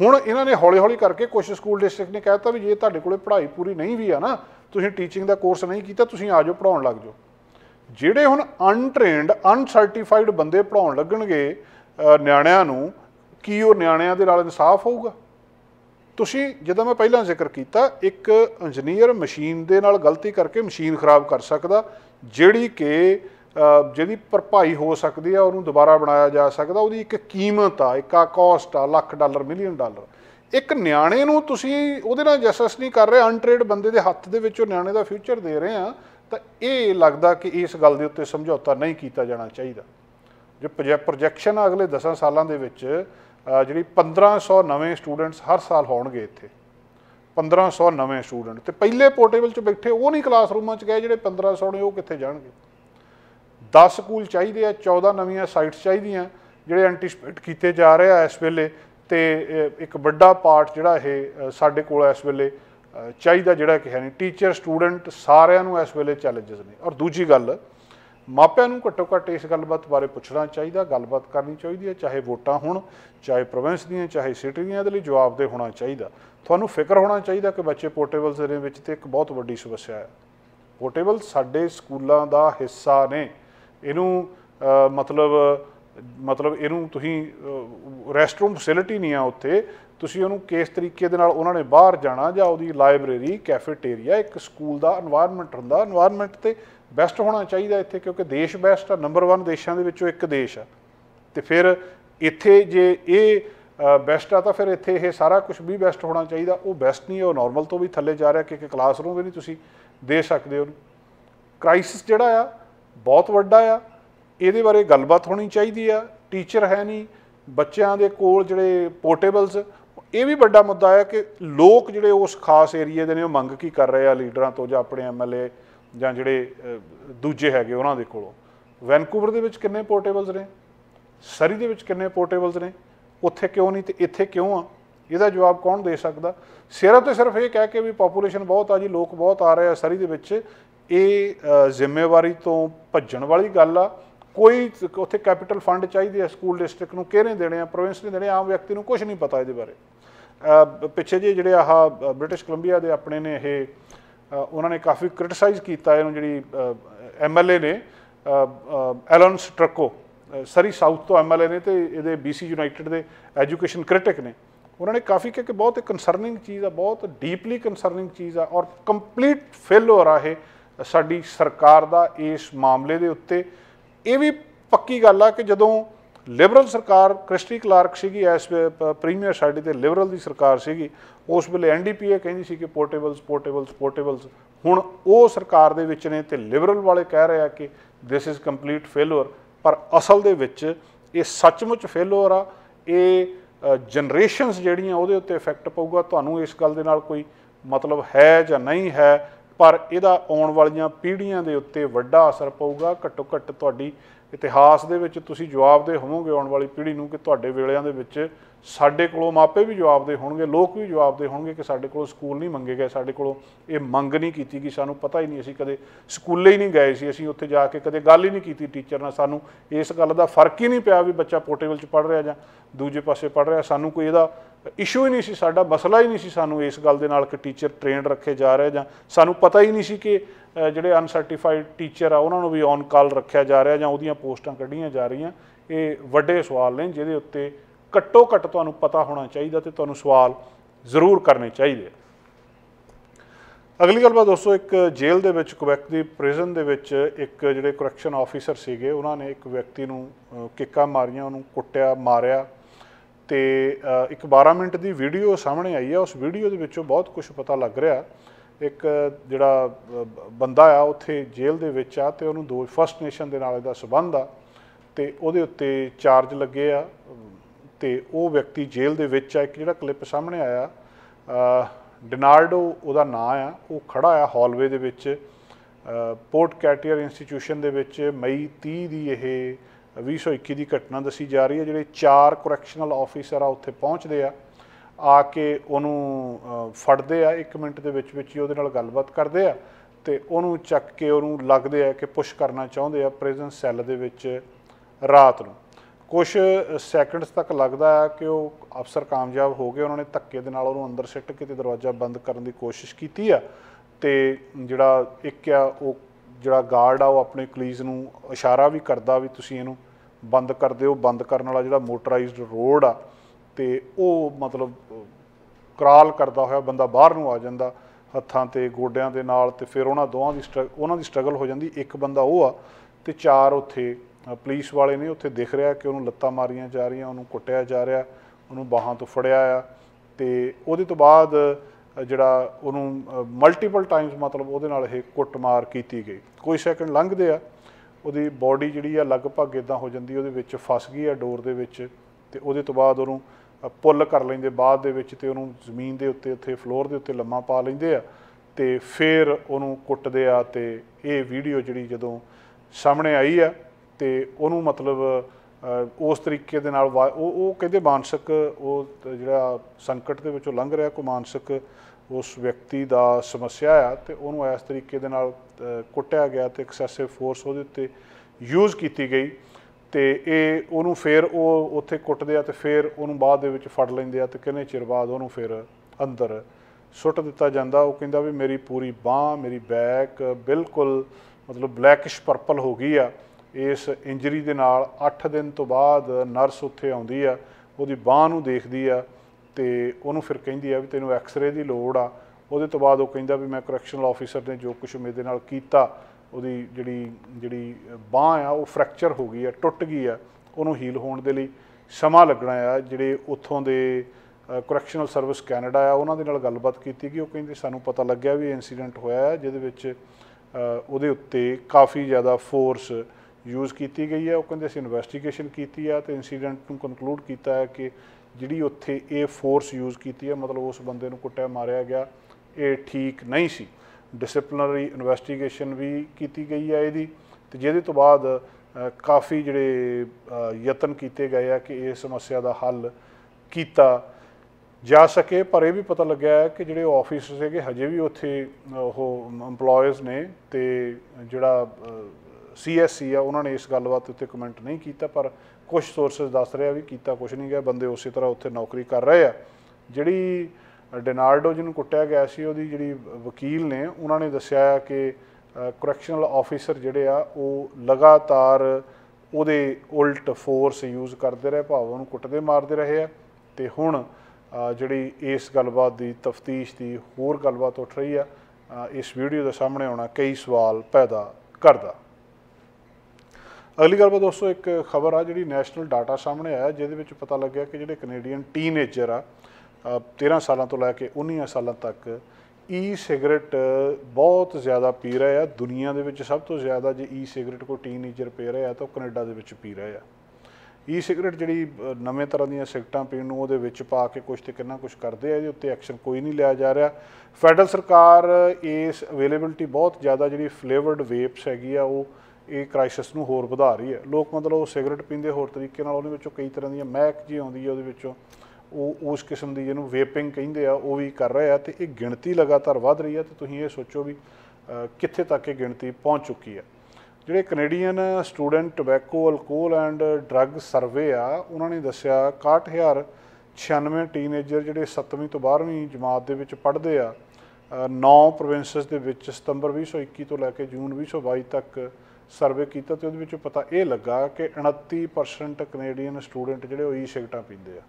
ਹੁਣ ਇਹਨਾਂ ਨੇ ਹੌਲੀ-ਹੌਲੀ ਕਰਕੇ ਕੁਝ ਸਕੂਲ ਡਿਸਟ੍ਰਿਕਟ ਨੇ ਕਹਿਤਾ ਵੀ ਜੇ ਤੁਹਾਡੇ ਕੋਲੇ ਪੜ੍ਹਾਈ ਪੂਰੀ ਨਹੀਂ ਵੀ ਆ ਨਾ ਤੁਸੀਂ ਟੀਚਿੰਗ ਦਾ ਕੋਰਸ ਨਹੀਂ ਕੀਤਾ ਤੁਸੀਂ ਆ ਜਾਓ ਪੜਾਉਣ ਲੱਗ ਜਾਓ ਜਿਹੜੇ ਹੁਣ ਅਨਟ੍ਰੇਨਡ ਅਨਸਰਟੀਫਾਈਡ ਬੰਦੇ ਪੜਾਉਣ ਲੱਗਣਗੇ ਨਿਆਣਿਆਂ ਨੂੰ ਕੀ ਉਹ ਨਿਆਣਿਆਂ ਦੇ ਨਾਲ ਇਨਸਾਫ ਹੋਊਗਾ ਤੁਸੀਂ ਜਦੋਂ ਮੈਂ ਪਹਿਲਾਂ ਜ਼ਿਕਰ ਕੀਤਾ ਇੱਕ ਇੰਜੀਨੀਅਰ ਮਸ਼ੀਨ ਦੇ ਨਾਲ ਗਲਤੀ ਕਰਕੇ ਮਸ਼ੀਨ ਖਰਾਬ ਕਰ ਸਕਦਾ ਜਿਹੜੀ ਕਿ ਜਿਹਦੀ ਭਰਪਾਈ ਹੋ ਸਕਦੀ ਆ ਉਹਨੂੰ ਦੁਬਾਰਾ ਬਣਾਇਆ ਜਾ ਸਕਦਾ ਉਹਦੀ ਇੱਕ ਕੀਮਤ ਆ ਇੱਕ ਆ ਕਾਸਟ ਆ ਲੱਖ ਡਾਲਰ ਮਿਲੀਅਨ ਡਾਲਰ ਇੱਕ ਨਿਆਣੇ ਨੂੰ ਤੁਸੀਂ ਉਹਦੇ ਨਾਲ ਜਸਸ ਨਹੀਂ ਕਰ ਰਹੇ ਅਨਟ੍ਰੇਡ ਬੰਦੇ ਦੇ ਹੱਥ ਦੇ ਵਿੱਚ ਉਹ ਨਿਆਣੇ ਦਾ ਫਿਊਚਰ ਦੇ ਰਹੇ ਆ ਤਾਂ ਇਹ ਲੱਗਦਾ ਕਿ ਇਸ ਗੱਲ ਦੇ ਉੱਤੇ ਸਮਝੌਤਾ ਨਹੀਂ ਕੀਤਾ ਜਾਣਾ ਚਾਹੀਦਾ ਜੇ ਪ੍ਰੋਜੈਕਸ਼ਨ ਅਗਲੇ 10 ਸਾਲਾਂ ਦੇ ਵਿੱਚ ਜਿਹੜੀ 1500 ਨਵੇਂ ਸਟੂਡੈਂਟਸ ਹਰ ਸਾਲ ਹੋਣਗੇ ਇੱਥੇ 1500 ਨਵੇਂ ਸਟੂਡੈਂਟ ਤੇ ਪਹਿਲੇ ਪੋਰਟੇਬਲ 'ਚ ਬੈਠੇ ਉਹ ਨਹੀਂ ਕਲਾਸਰੂਮਾਂ 'ਚ ਗਏ ਜਿਹੜੇ 1500 ਨੇ ਉਹ ਕਿੱਥੇ ਜਾਣਗੇ 10 ਸਕੂਲ ਚਾਹੀਦੇ ਆ 14 ਨਵੀਆਂ ਸਾਈਟਸ ਚਾਹੀਦੀਆਂ ਜਿਹੜੇ ਐਂਟੀਸਪੇਟ ਕੀਤੇ ਜਾ ਰਹੇ ਆ ਇਸ ਵੇਲੇ ਤੇ ਇੱਕ ਵੱਡਾ ਪਾਰਟ ਜਿਹੜਾ ਇਹ ਸਾਡੇ ਕੋਲ ਇਸ ਵੇਲੇ ਚਾਹੀਦਾ ਜਿਹੜਾ ਕਿ ਹੈ ਨਹੀਂ ਟੀਚਰ ਸਟੂਡੈਂਟ ਸਾਰਿਆਂ ਨੂੰ ਇਸ ਵੇਲੇ ਚੈਲੰਜਸ ਨੇ ਔਰ ਦੂਜੀ ਗੱਲ ਮਾਪਿਆਂ ਨੂੰ ਘੱਟੋ ਘੱਟ ਇਸ ਗੱਲਬਾਤ ਬਾਰੇ ਪੁੱਛਣਾ ਚਾਹੀਦਾ ਗੱਲਬਾਤ ਕਰਨੀ ਚਾਹੀਦੀ ਹੈ ਚਾਹੇ ਵੋਟਾਂ ਹੋਣ ਚਾਹੇ ਪ੍ਰੋਵਿੰਸ ਦੀਆਂ ਚਾਹੇ ਸਿਟੀ ਦੀਆਂ ਦੇ ਲਈ ਜਵਾਬ ਦੇ ਹੋਣਾ ਚਾਹੀਦਾ ਤੁਹਾਨੂੰ ਫਿਕਰ ਹੋਣਾ ਚਾਹੀਦਾ ਕਿ ਬੱਚੇ ਪੋਰਟੇਬਲਸ ਦੇ ਵਿੱਚ ਤੇ ਇੱਕ ਬਹੁਤ ਵੱਡੀ ਸਮੱਸਿਆ ਹੈ ਪੋਰਟੇਬਲ ਸਾਡੇ ਸਕੂਲਾਂ ਦਾ ਹਿੱਸਾ ਨੇ ਇਹਨੂੰ ਮਤਲਬ ਮਤਲਬ ਇਹਨੂੰ ਤੁਸੀਂ ਰੈਸਟਰੂਮ ਫੈਸਿਲਿਟੀ ਨਹੀਂ ਆ ਉੱਥੇ ਤੁਸੀਂ ਉਹਨੂੰ ਕਿਸ ਤਰੀਕੇ ਦੇ ਨਾਲ ਉਹਨਾਂ ਨੇ ਬਾਹਰ ਜਾਣਾ ਜਾਂ ਉਹਦੀ ਲਾਇਬ੍ਰੇਰੀ ਕੈਫੇਟੇਰੀਆ ਇੱਕ ਸਕੂਲ ਦਾ এনवायरमेंट ਹੁੰਦਾ এনवायरमेंट ਤੇ ਬੈਸਟ ਹੋਣਾ ਚਾਹੀਦਾ ਇੱਥੇ ਕਿਉਂਕਿ ਦੇਸ਼ ਬੈਸਟ ਆ ਨੰਬਰ 1 ਦੇਸ਼ਾਂ ਦੇ ਵਿੱਚੋਂ ਇੱਕ ਦੇਸ਼ ਆ ਤੇ ਫਿਰ ਇੱਥੇ ਜੇ ਇਹ ਬੈਸਟ ਆ ਤਾਂ ਫਿਰ ਇੱਥੇ ਇਹ ਸਾਰਾ ਕੁਝ ਵੀ ਬੈਸਟ ਹੋਣਾ ਚਾਹੀਦਾ ਉਹ ਬੈਸਟ ਨਹੀਂ ਉਹ ਨਾਰਮਲ ਤੋਂ ਵੀ ਥੱਲੇ ਜਾ ਰਿਹਾ ਕਿ ਇੱਕ ਕਲਾਸਰੂਮ ਵੀ ਨਹੀਂ ਤੁਸੀਂ ਦੇ ਸਕਦੇ ਉਹਨੂੰ ਕ੍ਰਾਈਸਿਸ ਜਿਹੜਾ ਆ ਬਹੁਤ ਵੱਡਾ ਆ ਇਹਦੇ ਬਾਰੇ ਗੱਲਬਾਤ ਹੋਣੀ ਚਾਹੀਦੀ ਆ ਟੀਚਰ ਹੈ ਨਹੀਂ ਬੱਚਿਆਂ ਦੇ ਕੋਲ ਜਿਹੜੇ ਪੋਰਟੇਬਲਸ ਇਹ ਵੀ ਵੱਡਾ ਮੁੱਦਾ ਹੈ ਕਿ ਲੋਕ ਜਿਹੜੇ ਉਸ ਖਾਸ ਏਰੀਆ ਦੇ ਨੇ ਉਹ ਮੰਗ ਕੀ ਕਰ ਰਹੇ ਆ ਲੀਡਰਾਂ ਤੋਂ ਜਾਂ ਆਪਣੇ ਐਮਐਲਏ ਜਾਂ ਜਿਹੜੇ ਦੂਜੇ ਹੈਗੇ ਉਹਨਾਂ ਦੇ ਕੋਲੋਂ ਵੈਨਕੂਵਰ ਦੇ ਵਿੱਚ ਕਿੰਨੇ ਪੋਰਟੇਬਲਸ ਨੇ ਸਰੀ ਦੇ ਵਿੱਚ ਕਿੰਨੇ ਪੋਰਟੇਬਲਸ ਨੇ ਉੱਥੇ ਕਿਉਂ ਨਹੀਂ ਤੇ ਇੱਥੇ ਕਿਉਂ ਆ ਇਹਦਾ ਜਵਾਬ ਕੌਣ ਦੇ ਸਕਦਾ ਸਿਰਫ ਤੇ ਸਿਰਫ ਇਹ ਕਹਿ ਕੇ ਵੀ ਪੋਪੂਲੇਸ਼ਨ ਬਹੁਤ ਆ ਜੀ ਲੋਕ ਬਹੁਤ ਆ ਰਹੇ ਆ ਸਰੀ ਦੇ ਵਿੱਚ ਇਹ ਜ਼ਿੰਮੇਵਾਰੀ ਤੋਂ ਭੱਜਣ ਵਾਲੀ ਗੱਲ ਆ ਕੋਈ ਉੱਥੇ ਕੈਪੀਟਲ ਫੰਡ ਚਾਹੀਦੇ ਆ ਸਕੂਲ ਡਿਸਟ੍ਰਿਕਟ ਨੂੰ ਕਿਹਨੇ ਦੇਣੇ ਆ ਪ੍ਰੋਵਿੰਸ ਨੇ ਦੇਣੇ ਆ ਆਮ ਵਿਅਕਤੀ ਨੂੰ ਕੁਝ ਨਹੀਂ ਪਤਾ ਇਹਦੇ ਬਾਰੇ ਪਿੱਛੇ ਜੇ ਜਿਹੜੇ ਆਹ ਬ੍ਰਿਟਿਸ਼ ਕੋਲੰਬੀਆ ਦੇ ਆਪਣੇ ਨੇ ਇਹ ਉਹਨਾਂ ਨੇ ਕਾਫੀ ਕ੍ਰਿਟਿਸਾਈਜ਼ ਕੀਤਾ ਇਹਨੂੰ ਜਿਹੜੀ ਐਮਐਲਏ ਨੇ ਐਲਨ ਸਟਰਕੋ ਸਰੀ ਸਾਊਥ ਤੋਂ ਐਮਐਲਏ ਨੇ ਤੇ ਇਹਦੇ ਬੀਸੀ ਯੂਨਾਈਟਿਡ ਦੇ ਐਜੂਕੇਸ਼ਨ ਕ੍ਰਿਟਿਕ ਨੇ ਉਹਨਾਂ ਨੇ ਕਾਫੀ ਕਿਹਾ ਕਿ ਬਹੁਤ ਇੱਕ ਕਨਸਰਨਿੰਗ ਚੀਜ਼ ਆ ਬਹੁਤ ਡੀਪਲੀ ਕਨਸਰਨਿੰਗ ਚੀਜ਼ ਆ ਔਰ ਕੰਪਲੀਟ ਫੇਲ ਹੋ ਰਹਾ ਹੈ ਸਾਡੀ ਸਰਕਾਰ ਦਾ ਇਸ ਮਾਮਲੇ ਦੇ ਉੱਤੇ ਇਹ ਵੀ ਪੱਕੀ ਗੱਲ ਆ ਕਿ ਜਦੋਂ ਲਿਬਰਲ ਸਰਕਾਰ ਕ੍ਰਿਸਟੀ ਕਲਾਰਕ ਸੀਗੀ ਐਸ ਪ੍ਰੀਮੀਅਰ ਸਾਡੀ ਤੇ ਲਿਬਰਲ ਦੀ ਸਰਕਾਰ ਸੀਗੀ ਉਸ ਵੇਲੇ ਐਨਡੀਪੀਏ ਕਹਿੰਦੀ ਸੀ ਕਿ ਪੋਰਟੇਬਲਸ ਪੋਰਟੇਬਲਸ ਪੋਰਟੇਬਲਸ ਹੁਣ ਉਹ ਸਰਕਾਰ ਦੇ ਵਿੱਚ ਨੇ ਤੇ ਲਿਬਰਲ ਵਾਲੇ ਕਹਿ ਰਹੇ ਆ ਕਿ ਥਿਸ ਇਜ਼ ਕੰਪਲੀਟ ਫੇਲਰ ਪਰ ਅਸਲ ਦੇ ਵਿੱਚ ਇਹ ਸੱਚਮੁੱਚ ਫੇਲਰ ਆ ਇਹ ਜਨਰੇਸ਼ਨਸ ਜਿਹੜੀਆਂ ਉਹਦੇ ਉੱਤੇ ਇਫੈਕਟ ਪਊਗਾ ਤੁਹਾਨੂੰ ਇਸ ਗੱਲ ਦੇ ਨਾਲ ਕੋਈ ਮਤਲਬ ਹੈ ਜਾਂ ਨਹੀਂ ਹੈ ਪਰ ਇਹਦਾ ਆਉਣ ਵਾਲੀਆਂ ਪੀੜ੍ਹੀਆਂ ਦੇ ਉੱਤੇ ਵੱਡਾ ਅਸਰ ਪਊਗਾ ਘੱਟੋ ਘੱਟ ਤੁਹਾਡੀ ਇਤਿਹਾਸ ਦੇ ਵਿੱਚ ਤੁਸੀਂ ਜਵਾਬਦੇ ਹੋਵੋਗੇ ਆਉਣ ਵਾਲੀ ਪੀੜ੍ਹੀ ਨੂੰ ਕਿ ਤੁਹਾਡੇ ਵੇਲਿਆਂ ਦੇ ਵਿੱਚ ਸਾਡੇ ਕੋਲੋਂ ਮਾਪੇ ਵੀ ਜਵਾਬਦੇ ਹੋਣਗੇ ਲੋਕ ਵੀ ਜਵਾਬਦੇ ਹੋਣਗੇ ਕਿ ਸਾਡੇ ਕੋਲੋਂ ਸਕੂਲ ਨਹੀਂ ਮੰਗੇ ਗਏ ਸਾਡੇ ਕੋਲੋਂ ਇਹ ਮੰਗ ਨਹੀਂ ਕੀਤੀ ਕਿ ਸਾਨੂੰ ਪਤਾ ਹੀ ਨਹੀਂ ਅਸੀਂ ਕਦੇ ਸਕੂਲੇ ਹੀ ਨਹੀਂ ਗਏ ਸੀ ਅਸੀਂ ਉੱਥੇ ਜਾ ਕੇ ਕਦੇ ਗੱਲ ਹੀ ਨਹੀਂ ਕੀਤੀ ਟੀਚਰ ਨਾਲ ਸਾਨੂੰ ਇਸ ਗੱਲ ਦਾ ਫਰਕ ਹੀ ਨਹੀਂ ਪਿਆ ਵੀ ਬੱਚਾ ਪੋਰਟੇਬਲ 'ਚ ਪੜ ਰਿਹਾ ਜਾਂ ਦੂਜੇ ਪਾਸੇ ਪੜ ਰਿਹਾ ਸਾਨੂੰ ਕੋਈ ਇਹਦਾ ਇਸ਼ੂ ਹੀ ਨਹੀਂ ਸੀ ਸਾਡਾ ਮਸਲਾ ਹੀ ਨਹੀਂ ਸੀ ਸਾਨੂੰ ਇਸ ਗੱਲ ਦੇ ਨਾਲ ਕਿ ਟੀਚਰ ਟ੍ਰੇਨਡ ਰੱਖੇ ਜਾ ਰਹੇ ਜਾਂ ਸਾਨੂੰ ਪਤਾ ਹੀ ਨਹੀਂ ਸੀ ਕਿ ਜਿਹੜੇ ਅਨਸਰਟੀਫਾਈਡ ਟੀਚਰ ਆ ਉਹਨਾਂ ਨੂੰ ਵੀ ਔਨ ਕਾਲ ਰੱਖਿਆ ਜਾ ਰਿਹਾ ਜਾਂ ਉਹਦੀਆਂ ਪੋਸਟਾਂ ਕੱਢੀਆਂ ਜਾ ਰਹੀਆਂ ਇਹ ਵੱਡੇ ਸਵਾਲ ਨੇ ਜਿਹਦੇ ਉੱਤੇ ਘੱਟੋ ਘੱਟ ਤੁਹਾਨੂੰ ਪਤਾ ਹੋਣਾ ਚਾਹੀਦਾ ਤੇ ਤੁਹਾਨੂੰ ਸਵਾਲ ਜ਼ਰੂਰ ਕਰਨੇ ਚਾਹੀਦੇ ਅਗਲੀ ਗੱਲ ਬਾਅਦ ਦੋਸਤੋ ਇੱਕ ਜੇਲ੍ਹ ਦੇ ਵਿੱਚ ਕੁਬੈਕ ਦੀ ਪ੍ਰਿਜ਼ਨ ਦੇ ਵਿੱਚ ਇੱਕ ਜਿਹੜੇ ਕਰੈਕਸ਼ਨ ਆਫੀਸਰ ਸੀਗੇ ਉਹਨਾਂ ਨੇ ਇੱਕ ਵਿਅਕਤੀ ਨੂੰ ਕਿੱਕਾ ਮਾਰੀਆਂ ਉਹਨੂੰ ਕੁੱਟਿਆ ਮਾਰਿਆ ਤੇ ਇੱਕ 12 ਮਿੰਟ ਦੀ ਵੀਡੀਓ ਸਾਹਮਣੇ ਆਈ ਹੈ ਉਸ ਵੀਡੀਓ ਦੇ ਵਿੱਚੋਂ ਬਹੁਤ ਕੁਝ ਪਤਾ ਲੱਗ ਰਿਹਾ ਇੱਕ ਜਿਹੜਾ ਬੰਦਾ ਆ ਉੱਥੇ ਜੇਲ੍ਹ ਦੇ ਵਿੱਚ ਆ ਤੇ ਉਹਨੂੰ ਦੋ ਫਰਸਟ ਨੇਸ਼ਨ ਦੇ ਨਾਲ ਇਹਦਾ ਸਬੰਧ ਆ ਤੇ ਉਹਦੇ ਉੱਤੇ ਚਾਰਜ ਲੱਗੇ ਆ ਤੇ ਉਹ ਵਿਅਕਤੀ ਜੇਲ੍ਹ ਦੇ ਵਿੱਚ ਆ ਇੱਕ ਜਿਹੜਾ ਕਲਿੱਪ ਸਾਹਮਣੇ ਆਇਆ ਡਿਨਾਰਡੋ ਉਹਦਾ ਨਾਂ ਆ ਉਹ ਖੜਾ ਆ ਹਾਲਵੇ ਦੇ ਵਿੱਚ ਪੋਰਟ ਕੈਟੀਅਰ ਇੰਸਟੀਚਿਊਸ਼ਨ ਦੇ ਵਿੱਚ ਮਈ 30 ਦੀ ਇਹ 2021 ਦੀ ਘਟਨਾ ਦੱਸੀ ਜਾ ਰਹੀ ਹੈ ਜਿਹੜੇ ਚਾਰ ਕਰੈਕਸ਼ਨਲ ਆਫੀਸਰ ਆ ਉੱਥੇ ਪਹੁੰਚਦੇ ਆ ਆ ਕੇ ਉਹਨੂੰ ਫੜਦੇ ਆ 1 ਮਿੰਟ ਦੇ ਵਿੱਚ ਵਿੱਚ ਹੀ ਉਹਦੇ ਨਾਲ ਗੱਲਬਾਤ ਕਰਦੇ ਆ ਤੇ ਉਹਨੂੰ ਚੱਕ ਕੇ ਉਹਨੂੰ ਲੱਗਦੇ ਆ ਕਿ ਪੁਸ਼ ਕਰਨਾ ਚਾਹੁੰਦੇ ਆ ਪ੍ਰੈਜ਼ੈਂਟ ਸੈੱਲ ਦੇ ਵਿੱਚ ਰਾਤ ਨੂੰ ਕੁਝ ਸੈਕਿੰਡਸ ਤੱਕ ਲੱਗਦਾ ਹੈ ਕਿ ਉਹ ਅਫਸਰ ਕਾਮਯਾਬ ਹੋ ਗਏ ਉਹਨਾਂ ਨੇ ਧੱਕੇ ਦੇ ਨਾਲ ਉਹਨੂੰ ਅੰਦਰ ਸਿੱਟ ਕੇ ਤੇ ਦਰਵਾਜ਼ਾ ਬੰਦ ਕਰਨ ਦੀ ਕੋਸ਼ਿਸ਼ ਕੀਤੀ ਆ ਤੇ ਜਿਹੜਾ ਇੱਕ ਆ ਉਹ ਜਿਹੜਾ ਗਾਰਡ ਆ ਉਹ ਆਪਣੇ ਕਲੀਜ਼ ਨੂੰ ਇਸ਼ਾਰਾ ਵੀ ਕਰਦਾ ਵੀ ਤੁਸੀਂ ਇਹਨੂੰ ਬੰਦ ਕਰ ਦਿਓ ਬੰਦ ਕਰਨ ਵਾਲਾ ਜਿਹੜਾ ਮੋਟਰਾਈਜ਼ਡ ਰੋਡ ਆ ਤੇ ਉਹ ਮਤਲਬ ਕਰਾਲ ਕਰਦਾ ਹੋਇਆ ਬੰਦਾ ਬਾਹਰ ਨੂੰ ਆ ਜਾਂਦਾ ਹੱਥਾਂ ਤੇ ਗੋਡਿਆਂ ਦੇ ਨਾਲ ਤੇ ਫਿਰ ਉਹਨਾਂ ਦੋਹਾਂ ਦੀ ਉਹਨਾਂ ਦੀ ਸਟਰਗਲ ਹੋ ਜਾਂਦੀ ਇੱਕ ਬੰਦਾ ਉਹ ਆ ਤੇ ਚਾਰ ਉੱਥੇ ਪੁਲਿਸ ਵਾਲੇ ਨੇ ਉੱਥੇ ਦਿਖ ਰਿਹਾ ਕਿ ਉਹਨੂੰ ਲੱਤਾਂ ਮਾਰੀਆਂ ਜਾ ਰਹੀਆਂ ਉਹਨੂੰ ਕੁੱਟਿਆ ਜਾ ਰਿਹਾ ਉਹਨੂੰ ਬਾਹਾਂ ਤੋਂ ਫੜਿਆ ਆ ਤੇ ਉਹਦੇ ਤੋਂ ਬਾਅਦ ਜਿਹੜਾ ਉਹਨੂੰ ਮਲਟੀਪਲ ਟਾਈਮਸ ਮਤਲਬ ਉਹਦੇ ਨਾਲ ਇਹ ਕੁੱਟਮਾਰ ਕੀਤੀ ਗਈ ਕੋਈ ਸੈਕਿੰਡ ਲੰਘਦੇ ਆ ਉਹਦੀ ਬਾਡੀ ਜਿਹੜੀ ਆ ਲਗਭਗ ਇਦਾਂ ਹੋ ਜਾਂਦੀ ਉਹਦੇ ਵਿੱਚ ਫਸ ਗਈ ਆ ਡੋਰ ਦੇ ਵਿੱਚ ਤੇ ਉਹਦੇ ਤੋਂ ਬਾਅਦ ਉਹਨੂੰ ਪੁੱਲ ਕਰ ਲੈਂਦੇ ਬਾਅਦ ਦੇ ਵਿੱਚ ਤੇ ਉਹਨੂੰ ਜ਼ਮੀਨ ਦੇ ਉੱਤੇ ਉੱਥੇ ਫਲੋਰ ਦੇ ਉੱਤੇ ਲੰਮਾ ਪਾ ਲੈਂਦੇ ਆ ਤੇ ਫਿਰ ਉਹਨੂੰ ਕੁੱਟਦੇ ਆ ਤੇ ਇਹ ਵੀਡੀਓ ਜਿਹੜੀ ਜਦੋਂ ਸਾਹਮਣੇ ਆਈ ਆ ਤੇ ਉਹਨੂੰ ਮਤਲਬ ਉਸ ਤਰੀਕੇ ਦੇ ਨਾਲ ਉਹ ਉਹ ਕਹਿੰਦੇ ਮਾਨਸਿਕ ਉਹ ਜਿਹੜਾ ਸੰਕਟ ਦੇ ਵਿੱਚੋਂ ਲੰਘ ਰਿਹਾ ਕੋ ਮਾਨਸਿਕ ਉਸ ਵਿਅਕਤੀ ਦਾ ਸਮੱਸਿਆ ਆ ਤੇ ਉਹਨੂੰ ਇਸ ਤਰੀਕੇ ਦੇ ਨਾਲ ਕੁੱਟਿਆ ਗਿਆ ਤੇ ਐਕਸੈਸਿਵ ਫੋਰਸ ਉਹਦੇ ਉੱਤੇ ਯੂਜ਼ ਕੀਤੀ ਗਈ ਤੇ ਇਹ ਉਹਨੂੰ ਫੇਰ ਉਹ ਉੱਥੇ ਕੁੱਟਦੇ ਆ ਤੇ ਫੇਰ ਉਹਨੂੰ ਬਾਅਦ ਦੇ ਵਿੱਚ ਫੜ ਲੈਂਦੇ ਆ ਤੇ ਕਿੰਨੇ ਚਿਰ ਬਾਅਦ ਉਹਨੂੰ ਫੇਰ ਅੰਦਰ ਸੁੱਟ ਦਿੱਤਾ ਜਾਂਦਾ ਉਹ ਕਹਿੰਦਾ ਵੀ ਮੇਰੀ ਪੂਰੀ ਬਾਹ ਮੇਰੀ ਬੈਕ ਬਿਲਕੁਲ ਮਤਲਬ ਬਲੈਕਿਸ਼ ਪਰਪਲ ਹੋ ਗਈ ਆ ਇਸ ਇੰਜਰੀ ਦੇ ਨਾਲ 8 ਦਿਨ ਤੋਂ ਬਾਅਦ ਨਰਸ ਉੱਥੇ ਆਉਂਦੀ ਆ ਉਹਦੀ ਬਾਹ ਨੂੰ ਦੇਖਦੀ ਆ ਤੇ ਉਹਨੂੰ ਫਿਰ ਕਹਿੰਦੀ ਆ ਵੀ ਤੈਨੂੰ ਐਕਸ-ਰੇ ਦੀ ਲੋੜ ਆ ਉਹਦੇ ਤੋਂ ਬਾਅਦ ਉਹ ਕਹਿੰਦਾ ਵੀ ਮੈਂ ਕਰੈਕਸ਼ਨਲ ਆਫੀਸਰ ਨੇ ਜੋ ਕੁਝ ਮੇਰੇ ਨਾਲ ਕੀਤਾ ਉਹਦੀ ਜਿਹੜੀ ਜਿਹੜੀ ਬਾਹ ਆ ਉਹ ਫ੍ਰੈਕਚਰ ਹੋ ਗਈ ਆ ਟੁੱਟ ਗਈ ਆ ਉਹਨੂੰ ਹੀਲ ਹੋਣ ਦੇ ਲਈ ਸਮਾਂ ਲੱਗਣਾ ਆ ਜਿਹੜੇ ਉੱਥੋਂ ਦੇ ਕਰੈਕਸ਼ਨਲ ਸਰਵਿਸ ਕੈਨੇਡਾ ਆ ਉਹਨਾਂ ਦੇ ਨਾਲ ਗੱਲਬਾਤ ਕੀਤੀ ਕਿ ਉਹ ਕਹਿੰਦੇ ਸਾਨੂੰ ਪਤਾ ਲੱਗਿਆ ਵੀ ਇਨਸੀਡੈਂਟ ਹੋਇਆ ਹੈ ਜਿਹਦੇ ਵਿੱਚ ਉਹਦੇ ਉੱਤੇ ਕਾਫੀ ਜ਼ਿਆਦਾ ਫੋਰਸ ਯੂਜ਼ ਕੀਤੀ ਗਈ ਹੈ ਉਹ ਕਹਿੰਦੇ ਅਸੀਂ ਇਨਵੈਸਟੀਗੇਸ਼ਨ ਕੀਤੀ ਆ ਤੇ ਇਨਸੀਡੈਂਟ ਨੂੰ ਕਨਕਲੂਡ ਕੀਤਾ ਹੈ ਕਿ ਜਿਹੜੀ ਉੱਥੇ ਇਹ ਫੋਰਸ ਯੂਜ਼ ਕੀਤੀ ਹੈ ਮਤਲਬ ਉਸ ਬੰਦੇ ਨੂੰ ਕੁੱਟਿਆ ਮਾਰਿਆ ਗਿਆ ਇਹ ਠੀਕ ਨਹੀਂ ਸੀ ਡਿਸਪਲਿਨਰੀ ਇਨਵੈਸਟੀਗੇਸ਼ਨ ਵੀ ਕੀਤੀ ਗਈ ਹੈ ਇਹਦੀ ਤੇ ਜਿਹਦੇ ਤੋਂ ਬਾਅਦ ਕਾਫੀ ਜਿਹੜੇ ਯਤਨ ਕੀਤੇ ਗਏ ਆ ਕਿ ਇਸ ਸਮੱਸਿਆ ਦਾ ਹੱਲ ਕੀਤਾ ਜਾ ਸਕੇ ਪਰ ਇਹ ਵੀ ਪਤਾ ਲੱਗਿਆ ਕਿ ਜਿਹੜੇ ਆਫੀਸਰ ਹੈਗੇ ਹਜੇ ਵੀ ਉੱਥੇ ਉਹ EMPLOYEES ਨੇ ਤੇ ਜਿਹੜਾ ਸੀਐਸਸੀ ਆ ਉਹਨਾਂ ਨੇ ਇਸ ਗੱਲਬਾਤ ਉੱਤੇ ਕਮੈਂਟ ਨਹੀਂ ਕੀਤਾ ਪਰ ਕੁਝ ਸੋਰਸਸ ਦੱਸ ਰਿਹਾ ਵੀ ਕੀਤਾ ਕੁਝ ਨਹੀਂ ਗਿਆ ਬੰਦੇ ਉਸੇ ਤਰ੍ਹਾਂ ਉੱਥੇ ਨੌਕਰੀ ਕਰ ਰਹੇ ਆ ਜਿਹੜੀ ਡਿਨਾਰਡੋ ਜਿਹਨੂੰ ਕੁੱਟਿਆ ਗਿਆ ਸੀ ਉਹਦੀ ਜਿਹੜੀ ਵਕੀਲ ਨੇ ਉਹਨਾਂ ਨੇ ਦੱਸਿਆ ਕਿ ਕਰੈਕਸ਼ਨਲ ਆਫੀਸਰ ਜਿਹੜੇ ਆ ਉਹ ਲਗਾਤਾਰ ਉਹਦੇ ਉਲਟ ਫੋਰਸ ਯੂਜ਼ ਕਰਦੇ ਰਹੇ ਭਾਵੇਂ ਉਹਨੂੰ ਕੁੱਟਦੇ ਮਾਰਦੇ ਰਹੇ ਆ ਤੇ ਹੁਣ ਜਿਹੜੀ ਇਸ ਗੱਲਬਾਤ ਦੀ ਤਫਤੀਸ਼ ਦੀ ਹੋਰ ਗੱਲਬਾਤ ਉੱਠ ਰਹੀ ਆ ਇਸ ਵੀਡੀਓ ਦੇ ਸਾਹਮਣੇ ਆਉਣਾ ਕਈ ਸਵਾਲ ਪੈਦਾ ਕਰਦਾ ਅਗਲੀ ਗੱਲ ਬਾ ਦੋਸਤੋ ਇੱਕ ਖਬਰ ਆ ਜਿਹੜੀ ਨੈਸ਼ਨਲ ਡਾਟਾ ਸਾਹਮਣੇ ਆਇਆ ਜਿਹਦੇ ਵਿੱਚ ਪਤਾ ਲੱਗਿਆ ਕਿ ਜਿਹੜੇ ਕੈਨੇਡੀਅਨ ਟੀਨੇਜਰ ਆ 13 ਸਾਲਾਂ ਤੋਂ ਲੈ ਕੇ 19 ਸਾਲਾਂ ਤੱਕ ਈ ਸਿਗਰਟ ਬਹੁਤ ਜ਼ਿਆਦਾ ਪੀ ਰਹੇ ਆ ਦੁਨੀਆ ਦੇ ਵਿੱਚ ਸਭ ਤੋਂ ਜ਼ਿਆਦਾ ਜੇ ਈ ਸਿਗਰਟ ਕੋ ਟੀਨੇਜਰ ਪੀ ਰਹੇ ਆ ਤਾਂ ਕੈਨੇਡਾ ਦੇ ਵਿੱਚ ਪੀ ਰਹੇ ਆ ਈ ਸਿਗਰਟ ਜਿਹੜੀ ਨਵੇਂ ਤਰ੍ਹਾਂ ਦੀਆਂ ਸਿਗਰਟਾਂ ਪੀਣ ਨੂੰ ਉਹਦੇ ਵਿੱਚ ਪਾ ਕੇ ਕੁਝ ਤੇ ਕਿੰਨਾ ਕੁਝ ਕਰਦੇ ਆ ਇਹਦੇ ਉੱਤੇ ਐਕਸ਼ਨ ਕੋਈ ਨਹੀਂ ਲਿਆ ਜਾ ਰਿਹਾ ਫੈਡਰਲ ਸਰਕਾਰ ਇਸ ਅਵੇਲੇਬਿਲਟੀ ਬਹੁਤ ਜ਼ਿਆਦਾ ਜਿਹੜੀ ਫਲੇਵਰਡ ਵੇਪਸ ਹੈਗੀ ਆ ਉਹ ਇਹ ਕ੍ਰਾਈਸਿਸ ਨੂੰ ਹੋਰ ਵਧਾ ਰਹੀ ਹੈ ਲੋਕ ਮਤਲਬ ਉਹ ਸਿਗਰਟ ਪੀਂਦੇ ਹੋਰ ਤਰੀਕੇ ਨਾਲ ਉਹਦੇ ਵਿੱਚੋਂ ਕਈ ਤਰ੍ਹਾਂ ਦੀਆਂ ਮਹਿਕ ਜੀ ਆਉਂਦੀ ਹੈ ਉਹਦੇ ਵਿੱਚੋਂ ਉਹ ਉਸ ਕਿਸਮ ਦੀ ਜਿਹਨੂੰ ਵੇਪਿੰਗ ਕਹਿੰਦੇ ਆ ਉਹ ਵੀ ਕਰ ਰਹੇ ਆ ਤੇ ਇਹ ਗਿਣਤੀ ਲਗਾਤਾਰ ਵਧ ਰਹੀ ਹੈ ਤੇ ਤੁਸੀਂ ਇਹ ਸੋਚੋ ਵੀ ਕਿੱਥੇ ਤੱਕ ਇਹ ਗਿਣਤੀ ਪਹੁੰਚ ਚੁੱਕੀ ਹੈ ਜਿਹੜੇ Canadian student tobacco alcohol and drug survey ਆ ਉਹਨਾਂ ਨੇ ਦੱਸਿਆ 61096 ਟੀਨੇਜਰ ਜਿਹੜੇ 7ਵੀਂ ਤੋਂ 12ਵੀਂ ਜਮਾਤ ਦੇ ਵਿੱਚ ਪੜ੍ਹਦੇ ਆ 9 ਪ੍ਰੋਵਿੰਸਸ ਦੇ ਵਿੱਚ ਸਤੰਬਰ 2021 ਤੋਂ ਲੈ ਕੇ ਜੂਨ 2022 ਤੱਕ ਸਰਵੇ ਕੀਤਾ ਤੇ ਉਹਦੇ ਵਿੱਚੋਂ ਪਤਾ ਇਹ ਲੱਗਾ ਕਿ 29% ਕੈਨੇਡੀਅਨ ਸਟੂਡੈਂਟ ਜਿਹੜੇ ਉਹ ਈ ਸਿਗਰਟਾਂ ਪੀਂਦੇ ਆ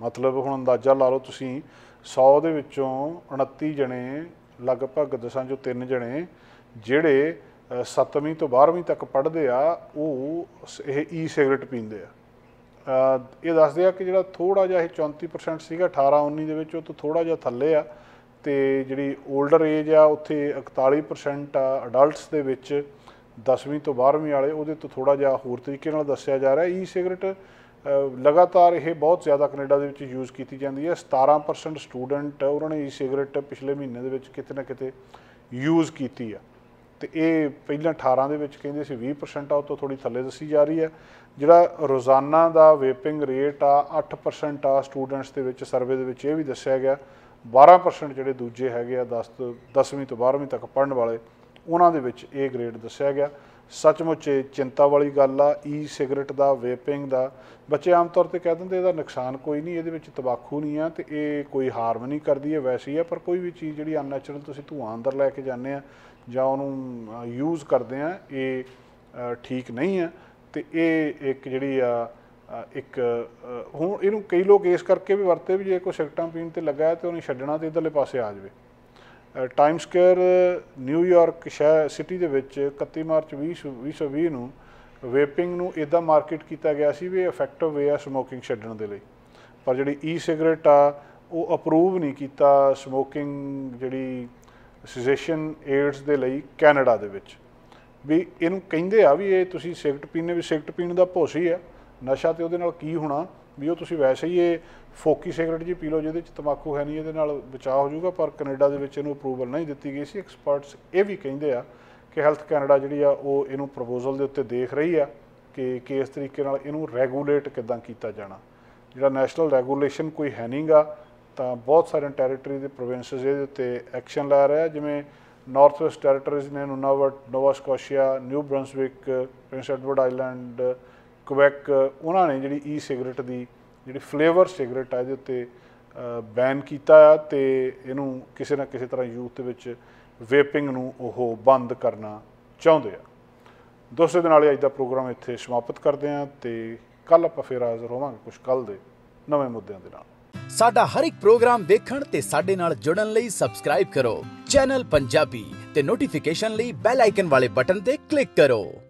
ਮਤਲਬ ਹੁਣ ਅੰਦਾਜ਼ਾ ਲਾ ਲਓ ਤੁਸੀਂ 100 ਦੇ ਵਿੱਚੋਂ 29 ਜਣੇ ਲਗਭਗ ਦਸਾਂ ਜੋ 3 ਜਣੇ ਜਿਹੜੇ 7ਵੀਂ ਤੋਂ 12ਵੀਂ ਤੱਕ ਪੜ੍ਹਦੇ ਆ ਉਹ ਇਹ ਈ ਸਿਗਰਟ ਪੀਂਦੇ ਆ ਇਹ ਦੱਸਦੇ ਆ ਕਿ ਜਿਹੜਾ ਥੋੜਾ ਜਿਹਾ ਇਹ 34% ਸੀਗਾ 18 19 ਦੇ ਵਿੱਚ ਉਹ ਤੋਂ ਥੋੜਾ ਜਿਹਾ ਥੱਲੇ ਆ ਤੇ ਜਿਹੜੀ 올ਡਰ ਏਜ ਆ ਉੱਥੇ 41% ਆ ਅਡਲਟਸ ਦੇ ਵਿੱਚ 10ਵੀਂ ਤੋਂ 12ਵੀਂ ਵਾਲੇ ਉਹਦੇ ਤੋਂ ਥੋੜਾ ਜਿਹਾ ਹੋਰ ਤਰੀਕੇ ਨਾਲ ਦੱਸਿਆ ਜਾ ਰਿਹਾ ਈ ਸਿਗਰਟ ਲਗਾਤਾਰ ਇਹ ਬਹੁਤ ਜ਼ਿਆਦਾ ਕੈਨੇਡਾ ਦੇ ਵਿੱਚ ਯੂਜ਼ ਕੀਤੀ ਜਾਂਦੀ ਹੈ 17% ਸਟੂਡੈਂਟ ਉਹਨਾਂ ਨੇ ਈ ਸਿਗਰਟ ਪਿਛਲੇ ਮਹੀਨੇ ਦੇ ਵਿੱਚ ਕਿਤੇ ਨਾ ਕਿਤੇ ਯੂਜ਼ ਕੀਤੀ ਆ ਤੇ ਇਹ ਪਹਿਲਾਂ 18 ਦੇ ਵਿੱਚ ਕਹਿੰਦੇ ਸੀ 20% ਆ ਉਹ ਤੋਂ ਥੋੜੀ ਥੱਲੇ ਦੱਸੀ ਜਾ ਰਹੀ ਹੈ ਜਿਹੜਾ ਰੋਜ਼ਾਨਾ ਦਾ ਵੇਪਿੰਗ ਰੇਟ ਆ 8% ਆ ਸਟੂਡੈਂਟਸ ਦੇ ਵਿੱਚ ਸਰਵੇ ਦੇ ਵਿੱਚ ਇਹ ਵੀ ਦੱਸਿਆ ਗਿਆ 12% ਜਿਹੜੇ ਦੂਜੇ ਹੈਗੇ ਆ 10 ਤੋਂ 10ਵੀਂ ਤੋਂ 12ਵੀਂ ਤੱਕ ਪੜਨ ਵਾਲੇ ਉਹਨਾਂ ਦੇ ਵਿੱਚ ਇਹ ਗ੍ਰੇਡ ਦੱਸਿਆ ਗਿਆ ਸੱਚਮੁੱਚ ਇਹ ਚਿੰਤਾ ਵਾਲੀ ਗੱਲ ਆ ਈ ਸਿਗਰਟ ਦਾ ਵੇਪਿੰਗ ਦਾ ਬੱਚੇ ਆਮ ਤੌਰ ਤੇ ਕਹਿ ਦਿੰਦੇ ਇਹਦਾ ਨੁਕਸਾਨ ਕੋਈ ਨਹੀਂ ਇਹਦੇ ਵਿੱਚ ਤਬਾਕੂ ਨਹੀਂ ਆ ਤੇ ਇਹ ਕੋਈ ਹਾਰਮ ਨਹੀਂ ਕਰਦੀ ਹੈ ਵੈਸੇ ਹੀ ਆ ਪਰ ਕੋਈ ਵੀ ਚੀਜ਼ ਜਿਹੜੀ ਅਨੈਚੁਰਲ ਤੁਸੀਂ ਧੂਆਂ ਅੰਦਰ ਲੈ ਕੇ ਜਾਂਦੇ ਆ ਜਾਂ ਉਹਨੂੰ ਯੂਜ਼ ਕਰਦੇ ਆ ਇਹ ਠੀਕ ਨਹੀਂ ਆ ਤੇ ਇਹ ਇੱਕ ਜਿਹੜੀ ਆ ਇੱਕ ਹੁਣ ਇਹਨੂੰ ਕਈ ਲੋਕ ਇਸ ਕਰਕੇ ਵੀ ਵਰਤੇ ਵੀ ਜੇ ਕੋਈ ਸਿਗਰਟਾਂ ਪੀਣ ਤੇ ਲੱਗਾ ਤੇ ਉਹਨੇ ਛੱਡਣਾ ਤੇ ਇਧਰਲੇ ਪਾਸੇ ਆ ਜਾਵੇ ਟਾਈਮ ਸਕੁਅਰ ਨਿਊਯਾਰਕ ਸ਼ਹਿਰ ਸਿਟੀ ਦੇ ਵਿੱਚ 31 ਮਾਰਚ 2020 ਨੂੰ ਵੇਪਿੰਗ ਨੂੰ ਇਦਾਂ ਮਾਰਕੀਟ ਕੀਤਾ ਗਿਆ ਸੀ ਵੀ ਇਫੈਕਟਿਵ ਵੇ ਆ ਸਮੋਕਿੰਗ ਛੱਡਣ ਦੇ ਲਈ ਪਰ ਜਿਹੜੀ ਈ ਸਿਗਰਟ ਆ ਉਹ ਅਪਰੂਵ ਨਹੀਂ ਕੀਤਾ ਸਮੋਕਿੰਗ ਜਿਹੜੀ ਸੈਸੇਸ਼ਨ ਏਡਸ ਦੇ ਲਈ ਕੈਨੇਡਾ ਦੇ ਵਿੱਚ ਵੀ ਇਹਨੂੰ ਕਹਿੰਦੇ ਆ ਵੀ ਇਹ ਤੁਸੀਂ ਸਿਗਰਟ ਪੀਣੇ ਵੀ ਸਿਗਰਟ ਪੀਣ ਦਾ ਭੋਸੀ ਹੀ ਆ ਨਸ਼ਾ ਤੇ ਉਹਦੇ ਨਾਲ ਕੀ ਹੋਣਾ ਵੀ ਉਹ ਤੁਸੀਂ ਵੈਸੇ ਹੀ ਇਹ ਫੋਕੀ ਸਿਗਰਟ ਜੀ ਪੀ ਲਓ ਜਿਹਦੇ ਵਿੱਚ ਤਮਾਕੂ ਹੈ ਨਹੀਂ ਇਹਦੇ ਨਾਲ ਬਚਾਅ ਹੋ ਜਾਊਗਾ ਪਰ ਕੈਨੇਡਾ ਦੇ ਵਿੱਚ ਇਹਨੂੰ ਅਪਰੂਵਲ ਨਹੀਂ ਦਿੱਤੀ ਗਈ ਸੀ ਐਕਸਪਰਟਸ ਇਹ ਵੀ ਕਹਿੰਦੇ ਆ ਕਿ ਹੈਲਥ ਕੈਨੇਡਾ ਜਿਹੜੀ ਆ ਉਹ ਇਹਨੂੰ ਪ੍ਰਪੋਜ਼ਲ ਦੇ ਉੱਤੇ ਦੇਖ ਰਹੀ ਆ ਕਿ ਕਿਸ ਤਰੀਕੇ ਨਾਲ ਇਹਨੂੰ ਰੈਗੂਲੇਟ ਕਿਦਾਂ ਕੀਤਾ ਜਾਣਾ ਜਿਹੜਾ ਨੈਸ਼ਨਲ ਰੈਗੂਲੇਸ਼ਨ ਕੋਈ ਹੈ ਨਹੀਂਗਾ ਤਾਂ ਬਹੁਤ ਸਾਰੇ ਟੈਰੀਟਰੀ ਦੇ ਪ੍ਰੋਵਿੰਸਸ ਇਹਦੇ ਉੱਤੇ ਐਕਸ਼ਨ ਲਾ ਆ ਜਿਵੇਂ ਨਾਰਥ ਵੈਸਟ ਟੈਰੀਟਰੀਜ਼ ਨੇ Nunavut Nova Scotia New Brunswick Prince Edward Island Quebec ਉਹਨਾਂ ਨੇ ਜਿਹੜੀ ਈ ਸਿਗਰਟ ਦੀ ਜਿਹੜੀ ਫਲੇਵਰ ਸਿਗਰਟ ਹੈ ਜਿਹਦੇ ਉੱਤੇ ਬੈਨ ਕੀਤਾ ਆ ਤੇ ਇਹਨੂੰ ਕਿਸੇ ਨਾ ਕਿਸੇ ਤਰ੍ਹਾਂ ਯੂਥ ਦੇ ਵਿੱਚ ਵੇਪਿੰਗ ਨੂੰ ਉਹ ਬੰਦ ਕਰਨਾ ਚਾਹੁੰਦੇ ਆ ਦੋਸਤੋ ਦੇ ਨਾਲ ਅੱਜ ਦਾ ਪ੍ਰੋਗਰਾਮ ਇੱਥੇ ਸਮਾਪਤ ਕਰਦੇ ਆ ਤੇ ਕੱਲ ਆਪਾਂ ਫੇਰ ਹਾਜ਼ਰ ਹੋਵਾਂਗੇ ਕੁਝ ਕੱਲ ਦੇ ਨਵੇਂ ਮੁੱਦਿਆਂ ਦੇ ਨਾਲ ਸਾਡਾ ਹਰ ਇੱਕ ਪ੍ਰੋਗਰਾਮ ਦੇਖਣ ਤੇ ਸਾਡੇ ਨਾਲ ਜੁੜਨ ਲਈ ਸਬਸਕ੍ਰਾਈਬ ਕਰੋ ਚੈਨਲ ਪੰਜਾਬੀ ਤੇ ਨੋਟੀਫਿਕੇਸ਼ਨ ਲਈ ਬੈਲ ਆਈਕਨ ਵਾਲੇ ਬਟਨ ਤੇ ਕਲਿੱਕ ਕਰੋ